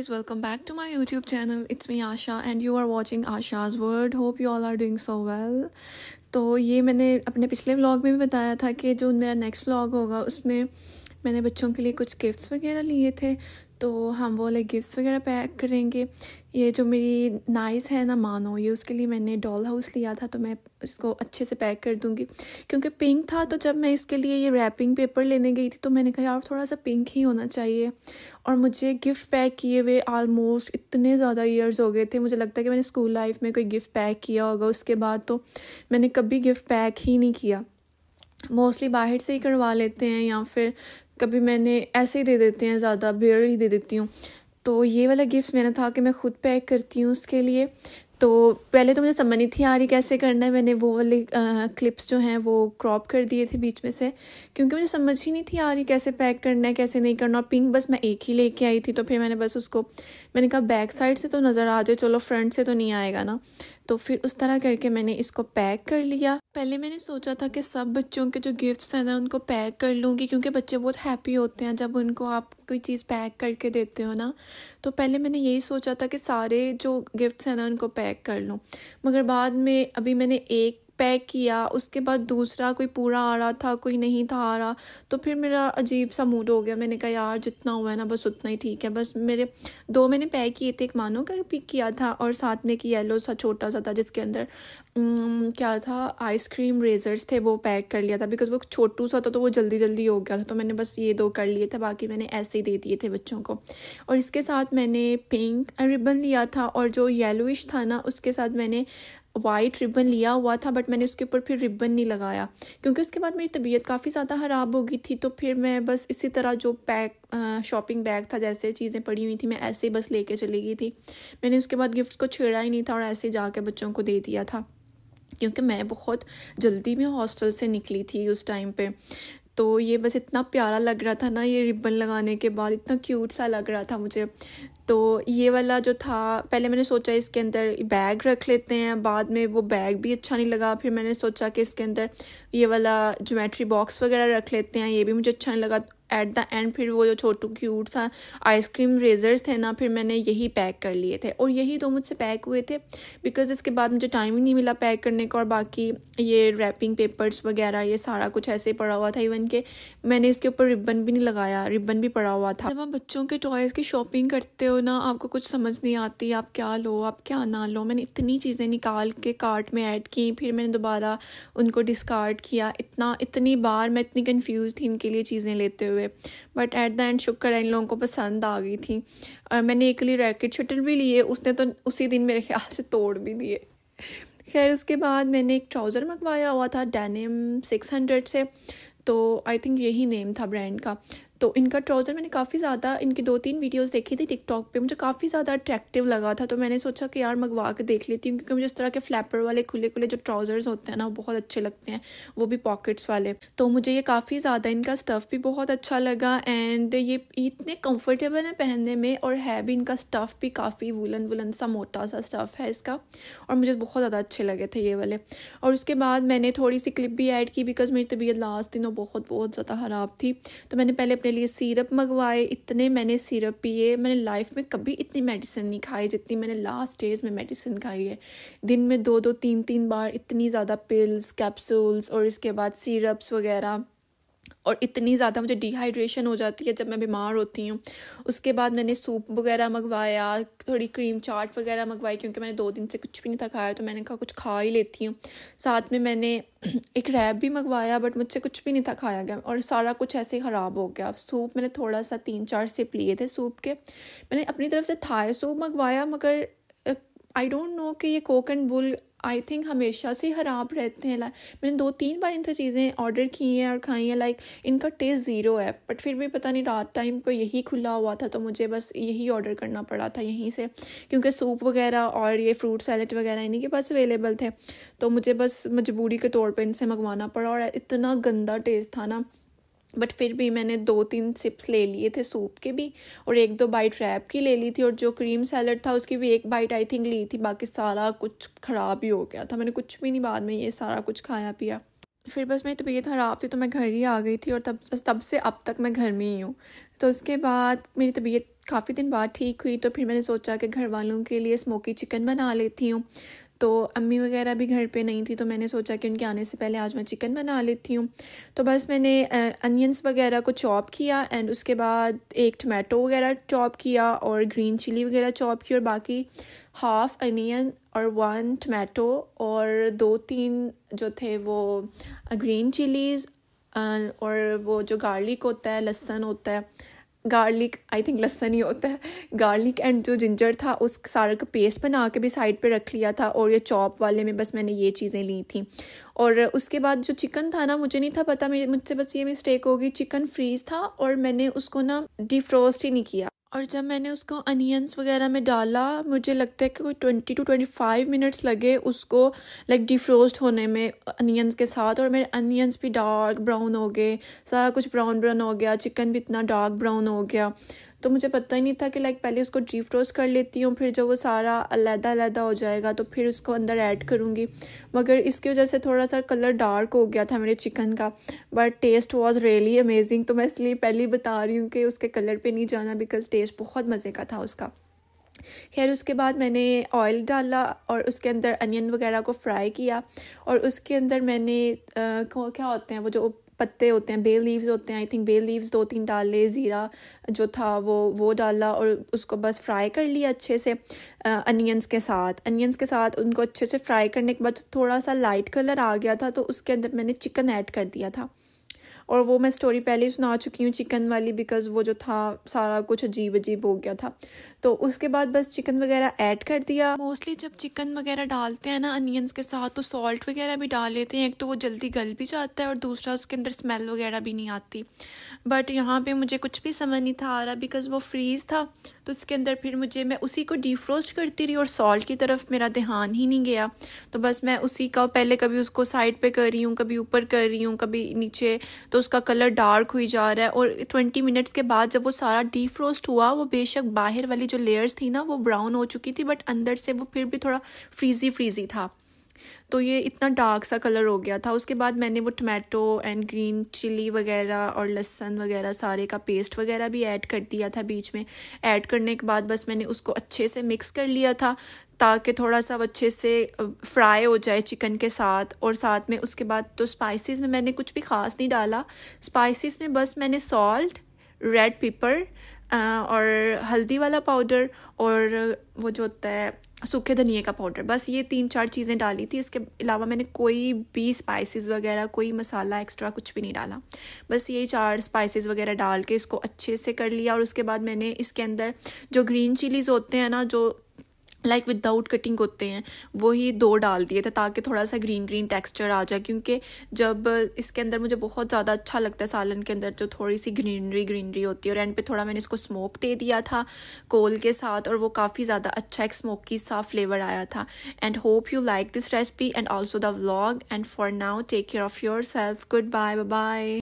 guys welcome back to my youtube channel it's me asha and you are watching asha's world hope you all are doing so well तो ये मैंने अपने पिछले vlog में भी बताया था कि जो मेरा नेक्स्ट व्लॉग होगा उसमें मैंने बच्चों के लिए कुछ गिफ्ट्स वगैरह लिए थे तो हम वो लाइक गिफ्ट्स वगैरह पैक करेंगे ये जो मेरी नाइस है ना मानो ये उसके लिए मैंने डॉल हाउस लिया था तो मैं इसको अच्छे से पैक कर दूँगी क्योंकि पिंक था तो जब मैं इसके लिए ये रैपिंग पेपर लेने गई थी तो मैंने कहा यार थोड़ा सा पिंक ही होना चाहिए और मुझे गिफ्ट पैक किए हुए आलमोस्ट इतने ज़्यादा ईयर्स हो गए थे मुझे लगता है कि मैंने स्कूल लाइफ में कोई गिफ्ट पैक किया होगा उसके बाद तो मैंने कभी गिफ्ट पैक ही नहीं किया मोस्टली बाहर से ही करवा लेते हैं या फिर कभी मैंने ऐसे ही दे देते हैं ज़्यादा बेयर ही दे देती हूँ तो ये वाला गिफ्ट मैंने था कि मैं खुद पैक करती हूँ उसके लिए तो पहले तो मुझे समझ नहीं थी आ रही कैसे करना है मैंने वो वाले क्लिप्स जो हैं वो क्रॉप कर दिए थे बीच में से क्योंकि मुझे समझ ही नहीं थी आ रही कैसे पैक करना है कैसे नहीं करना और पिंक बस मैं एक ही लेके आई थी तो फिर मैंने बस उसको मैंने कहा बैक साइड से तो नज़र आ जाए चलो फ्रंट से तो नहीं आएगा ना तो फिर उस तरह करके मैंने इसको पैक कर लिया पहले मैंने सोचा था कि सब बच्चों के जो गिफ्ट्स हैं ना उनको पैक कर लूँगी क्योंकि बच्चे बहुत हैप्पी होते हैं जब उनको आप कोई चीज़ पैक करके देते हो ना तो पहले मैंने यही सोचा था कि सारे जो गिफ्ट्स हैं ना उनको पैक पैक कर लूँ मगर बाद में अभी मैंने एक पैक किया उसके बाद दूसरा कोई पूरा आ रहा था कोई नहीं था आ रहा तो फिर मेरा अजीब सा मूड हो गया मैंने कहा यार जितना हुआ है ना बस उतना ही ठीक है बस मेरे दो मैंने पैक किए थे एक मानो का पिक किया था और साथ में एक येलो सा छोटा सा था जिसके अंदर क्या था आइसक्रीम रेजर्स थे वो पैक कर लिया था बिकॉज वो छोटू सा था तो वो जल्दी जल्दी हो गया था तो मैंने बस ये दो कर लिए थे बाकी मैंने ऐसे ही दे दिए थे बच्चों को और इसके साथ मैंने पिंक रिबन लिया था और जो येलोइश था ना उसके साथ मैंने वाइट रिबन लिया हुआ था बट मैंने उसके ऊपर फिर रिबन नहीं लगाया क्योंकि उसके बाद मेरी तबीयत काफ़ी ज़्यादा ख़राब हो गई थी तो फिर मैं बस इसी तरह जो पैक शॉपिंग बैग था जैसे चीज़ें पड़ी हुई थी मैं ऐसे ही बस लेके चली गई थी मैंने उसके बाद गिफ्ट को छेड़ा ही नहीं था और ऐसे ही जाके बच्चों को दे दिया था क्योंकि मैं बहुत जल्दी में हॉस्टल से निकली थी उस टाइम पे तो ये बस इतना प्यारा लग रहा था ना ये रिबन लगाने के बाद इतना क्यूट सा लग रहा था मुझे तो ये वाला जो था पहले मैंने सोचा इसके अंदर बैग रख लेते हैं बाद में वो बैग भी अच्छा नहीं लगा फिर मैंने सोचा कि इसके अंदर ये वाला ज्योमेट्री बॉक्स वगैरह रख लेते हैं ये भी मुझे अच्छा नहीं लगा एट द एंड फिर वो जो छोटू क्यूट था आइसक्रीम रेजर्स थे ना फिर मैंने यही पैक कर लिए थे और यही दो मुझसे पैक हुए थे बिकॉज इसके बाद मुझे टाइम ही नहीं मिला पैक करने का और बाकी ये रैपिंग पेपर्स वगैरह ये सारा कुछ ऐसे ही पड़ा हुआ था इवन के मैंने इसके ऊपर रिबन भी नहीं लगाया रिबन भी पड़ा हुआ था जब आप बच्चों के टॉयज़ की शॉपिंग करते हो ना आपको कुछ समझ नहीं आती आप क्या लो आप क्या ना लो मैंने इतनी चीज़ें निकाल के कार्ट में ऐड की फिर मैंने दोबारा उनको डिस्कार्ड किया इतना इतनी बार मैं इतनी कन्फ्यूज़ थी इनके लिए चीज़ें लेते हुए हुए बट एट द एंड शुक्र इन लोगों को पसंद आ गई थी और मैंने लिए रैकेट शटर भी लिए उसने तो उसी दिन मेरे ख्याल से तोड़ भी दिए खैर उसके बाद मैंने एक ट्राउज़र मंगवाया हुआ था डेनिम सिक्स हंड्रेड से तो आई थिंक यही नेम था ब्रांड का तो इनका ट्राउज़र मैंने काफ़ी ज़्यादा इनकी दो तीन वीडियोस देखी थी टिकटॉक पे मुझे काफ़ी ज़्यादा अट्रैक्टिव लगा था तो मैंने सोचा कि यार मंगवा के देख लेती हूँ क्योंकि मुझे इस तरह के फ्लैपर वाले खुले खुले जो ट्राउज़र्स होते हैं ना वो बहुत अच्छे लगते हैं वो भी पॉकेट्स वाले तो मुझे ये काफ़ी ज़्यादा इनका स्टफ़ भी बहुत अच्छा लगा एंड ये इतने कम्फर्टेबल हैं पहनने में और है भी इनका स्टफ़ भी काफ़ी वुलन वुलन सा मोटा सा स्टफ़ है इसका और मुझे बहुत ज़्यादा अच्छे लगे थे ये वाले और उसके बाद मैंने थोड़ी सी क्लिप भी ऐड की बिकॉज़ मेरी तबीयत लास्ट दिनों बहुत बहुत ज़्यादा ख़राब थी तो मैंने पहले अपने अपने लिए सीरप मंगवाए इतने मैंने सिरप पिए मैंने लाइफ में कभी इतनी मेडिसिन नहीं खाई जितनी मैंने लास्ट डेज में मेडिसिन खाई है दिन में दो दो तीन तीन बार इतनी ज़्यादा पिल्स कैप्सूल्स और इसके बाद सीरप्स वगैरह और इतनी ज़्यादा मुझे डिहाइड्रेशन हो जाती है जब मैं बीमार होती हूँ उसके बाद मैंने सूप वगैरह मंगवाया थोड़ी क्रीम चाट वगैरह मंगवाई क्योंकि मैंने दो दिन से कुछ भी नहीं था खाया तो मैंने कहा कुछ खा ही लेती हूँ साथ में मैंने एक रैप भी मंगवाया बट मुझसे कुछ भी नहीं था खाया गया और सारा कुछ ऐसे ही ख़राब हो गया सूप मैंने थोड़ा सा तीन चार सिप लिए थे सूप के मैंने अपनी तरफ से थाए सूप मंगवाया मगर आई डोंट नो कि ये coke and bull I think हमेशा से ख़राब रहते हैं लाइक मैंने दो तीन बार इनसे चीज़ें ऑर्डर की हैं और खाई हैं लाइक इनका टेस्ट ज़ीरो है बट फिर भी पता नहीं रात टाइम को यही खुला हुआ था तो मुझे बस यही ऑर्डर करना पड़ा था यहीं से क्योंकि सूप वगैरह और ये फ्रूट सैलड वगैरह इन्हीं के पास अवेलेबल थे तो मुझे बस मजबूरी के तौर पर इनसे मंगवाना पड़ा और इतना गंदा टेस्ट था ना बट फिर भी मैंने दो तीन सिप्स ले लिए थे सूप के भी और एक दो बाइट रैप की ले ली थी और जो क्रीम सैलड था उसकी भी एक बाइट आई थिंक ली थी बाकी सारा कुछ ख़राब ही हो गया था मैंने कुछ भी नहीं बाद में ये सारा कुछ खाया पिया फिर बस मेरी तबीयत ख़राब थी तो मैं घर ही आ गई थी और तब तब से अब तक मैं घर में ही हूँ तो उसके बाद मेरी तबीयत काफ़ी दिन बाद ठीक हुई तो फिर मैंने सोचा कि घर वालों के लिए स्मोकी चिकन बना लेती हूँ तो अम्मी वगैरह भी घर पे नहीं थी तो मैंने सोचा कि उनके आने से पहले आज मैं चिकन बना लेती हूँ तो बस मैंने अनियंस वगैरह को चॉप किया एंड उसके बाद एक टमाटो वगैरह चॉप किया और ग्रीन चिली वगैरह चॉप की और बाकी हाफ अनियन और वन टमाटो और दो तीन जो थे वो ग्रीन uh, चिलीज़ uh, और वो जो गार्लिक होता है लहसन होता है गार्लिक आई थिंक लहसन ही होता है गार्लिक एंड जो जिंजर था उस सारा का पेस्ट बना के भी साइड पे रख लिया था और ये चॉप वाले में बस मैंने ये चीज़ें ली थी और उसके बाद जो चिकन था ना मुझे नहीं था पता मेरे मुझसे बस ये मिस्टेक होगी चिकन फ्रीज था और मैंने उसको ना डिफ्रोस्ट ही नहीं किया और जब मैंने उसको अनियंस वगैरह में डाला मुझे लगता है कि कोई twenty two twenty five minutes लगे उसको लाइक डिफ्रोस्ट होने में अनियंस के साथ और मेरे अनियंस भी डार्क ब्राउन हो गए सारा कुछ ब्राउन ब्राउन हो गया चिकन भी इतना डार्क ब्राउन हो गया तो मुझे पता ही नहीं था कि लाइक पहले उसको डीप रोस्ट कर लेती हूँ फिर जब वो सारा अलहदा अलहदा हो जाएगा तो फिर उसको अंदर ऐड करूँगी मगर इसकी वजह से थोड़ा सा कलर डार्क हो गया था मेरे चिकन का but taste was really amazing तो मैं इसलिए पहले बता रही हूँ कि उसके कलर पर नहीं जाना बिकॉज टेस्ट बहुत मज़े का था उसका खैर उसके बाद मैंने ऑयल डाला और उसके अंदर अनियन वगैरह को फ्राई किया और उसके अंदर मैंने आ, क्या होते हैं वो जो पत्ते होते हैं बे लीव्स होते हैं आई थिंक बे लीव्स दो तीन डाल ले ज़ीरा जो था वो वो डाला और उसको बस फ्राई कर लिया अच्छे से अनियंस के साथ अनियंस के साथ उनको अच्छे से फ्राई करने के बाद थोड़ा सा लाइट कलर आ गया था तो उसके अंदर मैंने चिकन ऐड कर दिया था और वो मैं स्टोरी पहले ही सुना चुकी हूँ चिकन वाली बिकॉज वो जो था सारा कुछ अजीब अजीब हो गया था तो उसके बाद बस चिकन वगैरह ऐड कर दिया मोस्टली जब चिकन वगैरह डालते हैं ना अनियंस के साथ तो सॉल्ट वगैरह भी डाल लेते हैं एक तो वो जल्दी गल भी जाता है और दूसरा उसके अंदर स्मेल वगैरह भी नहीं आती बट यहाँ पर मुझे कुछ भी समझ नहीं था आ रहा बिकॉज वो फ्रीज़ था तो उसके अंदर फिर मुझे मैं उसी को डिफ्रोस्ट करती रही और सॉल्ट की तरफ मेरा ध्यान ही नहीं गया तो बस मैं उसी का पहले कभी उसको साइड पे कर रही हूँ कभी ऊपर कर रही हूँ कभी नीचे तो उसका कलर डार्क हुई जा रहा है और ट्वेंटी मिनट्स के बाद जब वो सारा डिफ्रोस्ट हुआ वो बेशक बाहर वाली जो लेयर्स थी ना वो ब्राउन हो चुकी थी बट अंदर से वो फिर भी थोड़ा फ्रीजी फ्रीजी था तो ये इतना डार्क सा कलर हो गया था उसके बाद मैंने वो टमाटो एंड ग्रीन चिली वगैरह और लहसन वगैरह सारे का पेस्ट वगैरह भी ऐड कर दिया था बीच में ऐड करने के बाद बस मैंने उसको अच्छे से मिक्स कर लिया था ताकि थोड़ा सा अच्छे से फ्राई हो जाए चिकन के साथ और साथ में उसके बाद तो स्पाइसेस में मैंने कुछ भी ख़ास नहीं डाला स्पाइसेस में बस मैंने सॉल्ट रेड पेपर और हल्दी वाला पाउडर और वो जो होता है सूखे धनिए का पाउडर बस ये तीन चार चीज़ें डाली थी इसके अलावा मैंने कोई भी स्पाइसेस वगैरह कोई मसाला एक्स्ट्रा कुछ भी नहीं डाला बस ये चार स्पाइसेस वगैरह डाल के इसको अच्छे से कर लिया और उसके बाद मैंने इसके अंदर जो ग्रीन चिलीज़ होते हैं ना जो लाइक विदाउट कटिंग होते हैं वही दो डाल दिए थे ताकि थोड़ा सा ग्रीन ग्रीन टेक्सचर आ जाए क्योंकि जब इसके अंदर मुझे बहुत ज़्यादा अच्छा लगता है सालन के अंदर जो थोड़ी सी ग्रीनरी ग्रीनरी होती है और एंड पे थोड़ा मैंने इसको स्मोक दे दिया था कोल के साथ और वो काफ़ी ज़्यादा अच्छा एक स्मोकी सा फ्लेवर आया था and hope you like this recipe and also the vlog and for now take care of your self good bye bye